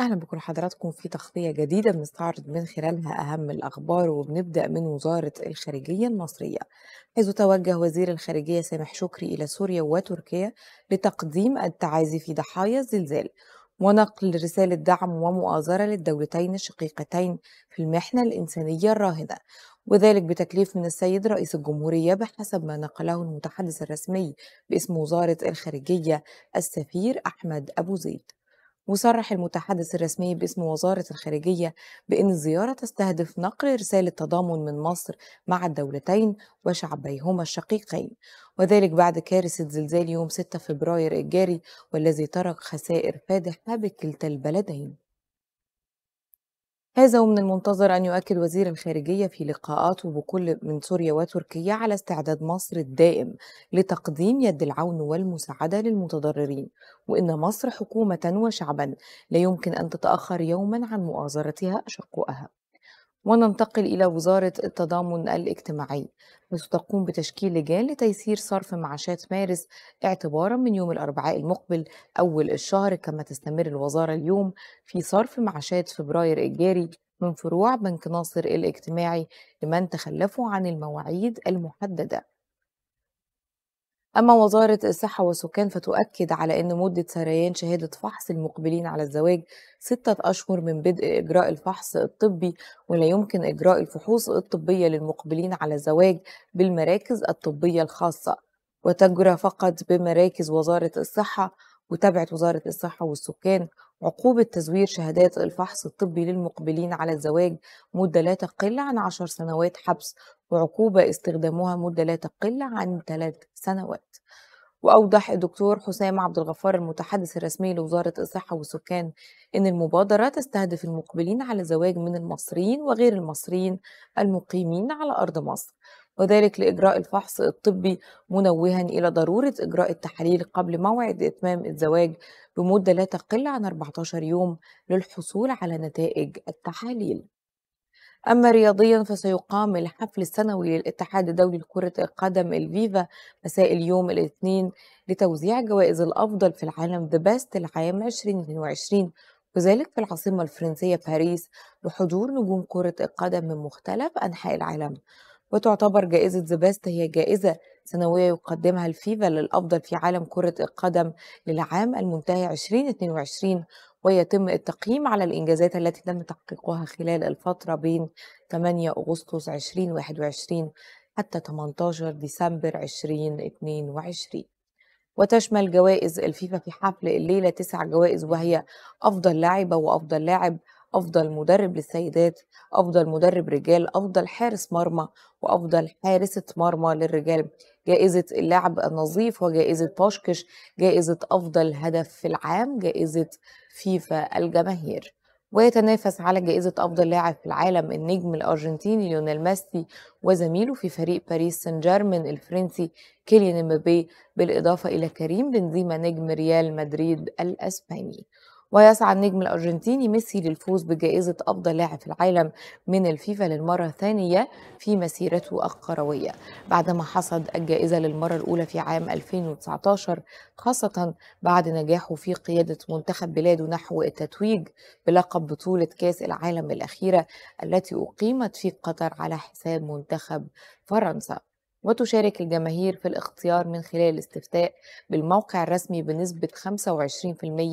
اهلا بكم حضراتكم في تغطيه جديده بنستعرض من خلالها اهم الاخبار وبنبدا من وزاره الخارجيه المصريه حيث توجه وزير الخارجيه سامح شكري الى سوريا وتركيا لتقديم التعازي في ضحايا الزلزال ونقل رساله دعم ومؤازره للدولتين الشقيقتين في المحنه الانسانيه الراهنه وذلك بتكليف من السيد رئيس الجمهورية بحسب ما نقله المتحدث الرسمي باسم وزارة الخارجية السفير أحمد أبو زيد وصرح المتحدث الرسمي باسم وزارة الخارجية بأن الزيارة تستهدف نقل رسالة تضامن من مصر مع الدولتين وشعبيهما الشقيقين وذلك بعد كارثة زلزال يوم 6 فبراير الجاري والذي ترك خسائر فادحة بكلتا البلدين هذا ومن المنتظر أن يؤكد وزير الخارجية في لقاءاته بكل من سوريا وتركيا على استعداد مصر الدائم لتقديم يد العون والمساعدة للمتضررين وإن مصر حكومة وشعبا لا يمكن أن تتأخر يوما عن مؤازرتها أشقائها وننتقل إلى وزارة التضامن الاجتماعي حيث تقوم بتشكيل لجان لتيسير صرف معاشات مارس اعتبارا من يوم الأربعاء المقبل أول الشهر كما تستمر الوزارة اليوم في صرف معاشات فبراير الجاري من فروع بنك ناصر الاجتماعي لمن تخلفوا عن المواعيد المحدده أما وزارة الصحة والسكان فتؤكد على أن مدة سريان شهادة فحص المقبلين على الزواج ستة أشهر من بدء إجراء الفحص الطبي ولا يمكن إجراء الفحوص الطبية للمقبلين على الزواج بالمراكز الطبية الخاصة وتجرى فقط بمراكز وزارة الصحة وتابعت وزارة الصحة والسكان عقوبة تزوير شهادات الفحص الطبي للمقبلين على الزواج مدة لا تقل عن عشر سنوات حبس وعقوبة استخدامها مدة لا تقل عن ثلاث سنوات وأوضح الدكتور حسام عبد الغفار المتحدث الرسمي لوزارة الصحة والسكان إن المبادرة تستهدف المقبلين على الزواج من المصريين وغير المصريين المقيمين على أرض مصر وذلك لإجراء الفحص الطبي منوها إلى ضرورة إجراء التحاليل قبل موعد إتمام الزواج بمدة لا تقل عن 14 يوم للحصول على نتائج التحاليل أما رياضيا فسيقام الحفل السنوي للاتحاد الدولي لكرة القدم الفيفا مساء اليوم الاثنين لتوزيع جوائز الأفضل في العالم ذا باست العام 2022 وذلك في العاصمة الفرنسية باريس بحضور نجوم كرة القدم من مختلف أنحاء العالم وتعتبر جائزة ذا هي جائزة سنوية يقدمها الفيفا للأفضل في عالم كرة القدم للعام المنتهي 2022 ويتم التقييم على الإنجازات التي تم تحقيقها خلال الفترة بين 8 أغسطس 2021 حتى 18 ديسمبر 2022 وتشمل جوائز الفيفا في حفل الليلة تسع جوائز وهي أفضل لاعبة وأفضل لاعب افضل مدرب للسيدات افضل مدرب رجال افضل حارس مرمى وافضل حارسه مرمى للرجال جائزه اللعب النظيف وجائزه بوشكش جائزه افضل هدف في العام جائزه فيفا الجماهير ويتنافس على جائزة أفضل لاعب في العالم النجم الأرجنتيني ليونيل ميسي وزميله في فريق باريس سان جيرمان الفرنسي كيليان مبابي بالإضافة إلى كريم بنزيما نجم ريال مدريد الأسباني ويسعى النجم الأرجنتيني ميسي للفوز بجائزة أفضل لاعب في العالم من الفيفا للمرة الثانية في مسيرته القروية بعدما حصد الجائزة للمرة الأولى في عام 2019 خاصة بعد نجاحه في قيادة منتخب بلاده نحو التتويج بلقب بطولة كأس العالم الأخيرة التي أقيمت في قطر على حساب منتخب فرنسا وتشارك الجماهير في الاختيار من خلال الاستفتاء بالموقع الرسمي بنسبة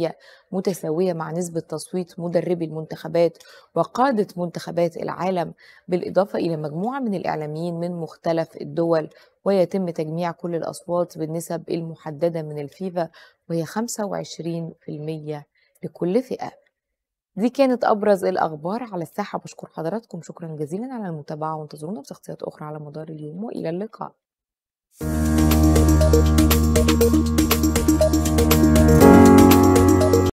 25% متساوية مع نسبة تصويت مدربي المنتخبات وقادة منتخبات العالم بالإضافة إلى مجموعة من الإعلاميين من مختلف الدول ويتم تجميع كل الأصوات بالنسب المحددة من الفيفا وهي 25% لكل فئة دي كانت أبرز الأخبار على الساحة بشكر حضراتكم شكرا جزيلا على المتابعة وانتظرونا بشخصيات أخرى على مدار اليوم وإلى اللقاء